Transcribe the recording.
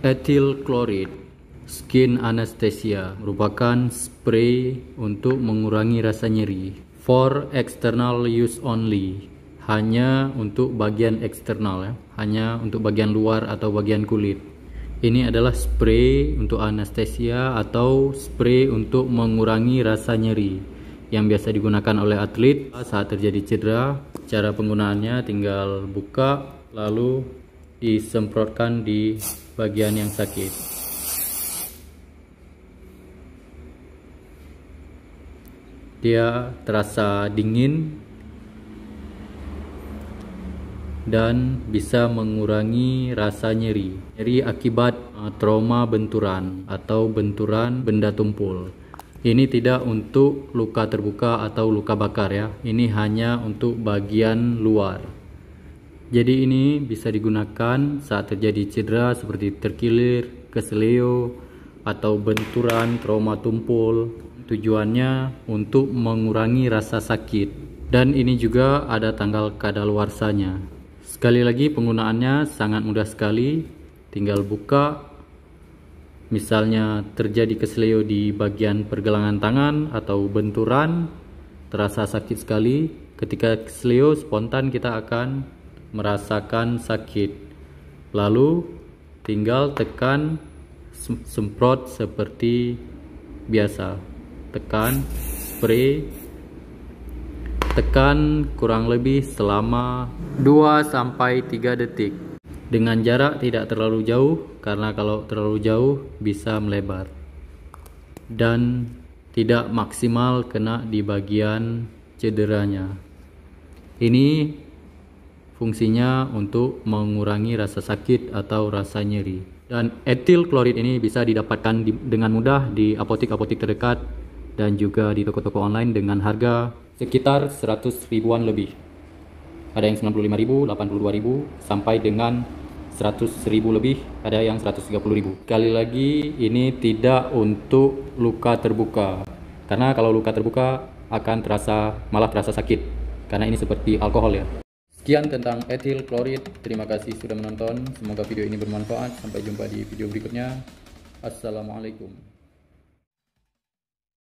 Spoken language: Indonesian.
Ethyl chloride skin anesthesia merupakan spray untuk mengurangi rasa nyeri for external use only hanya untuk bagian eksternal ya hanya untuk bagian luar atau bagian kulit ini adalah spray untuk anestesia atau spray untuk mengurangi rasa nyeri yang biasa digunakan oleh atlet saat terjadi cedera cara penggunaannya tinggal buka lalu disemprotkan di bagian yang sakit. Dia terasa dingin dan bisa mengurangi rasa nyeri. Nyeri akibat eh, trauma benturan atau benturan benda tumpul. Ini tidak untuk luka terbuka atau luka bakar ya. Ini hanya untuk bagian luar. Jadi ini bisa digunakan saat terjadi cedera seperti terkilir, keseleo, atau benturan trauma tumpul. Tujuannya untuk mengurangi rasa sakit. Dan ini juga ada tanggal kadaluarsanya. Sekali lagi penggunaannya sangat mudah sekali. Tinggal buka. Misalnya terjadi keseleo di bagian pergelangan tangan atau benturan, terasa sakit sekali. Ketika keseleo spontan kita akan merasakan sakit. Lalu tinggal tekan semprot seperti biasa. Tekan spray tekan kurang lebih selama 2 sampai 3 detik. Dengan jarak tidak terlalu jauh karena kalau terlalu jauh bisa melebar. Dan tidak maksimal kena di bagian cederanya. Ini Fungsinya untuk mengurangi rasa sakit atau rasa nyeri. Dan etil klorid ini bisa didapatkan di, dengan mudah di apotek-apotek terdekat dan juga di toko-toko online dengan harga sekitar 100 ribuan lebih. Ada yang 95 ribu, 82 ribu, sampai dengan 100 ribu lebih, ada yang 130 ribu. Kali lagi ini tidak untuk luka terbuka, karena kalau luka terbuka akan terasa malah terasa sakit, karena ini seperti alkohol ya. Sekian tentang etil klorid. Terima kasih sudah menonton. Semoga video ini bermanfaat. Sampai jumpa di video berikutnya. Assalamualaikum.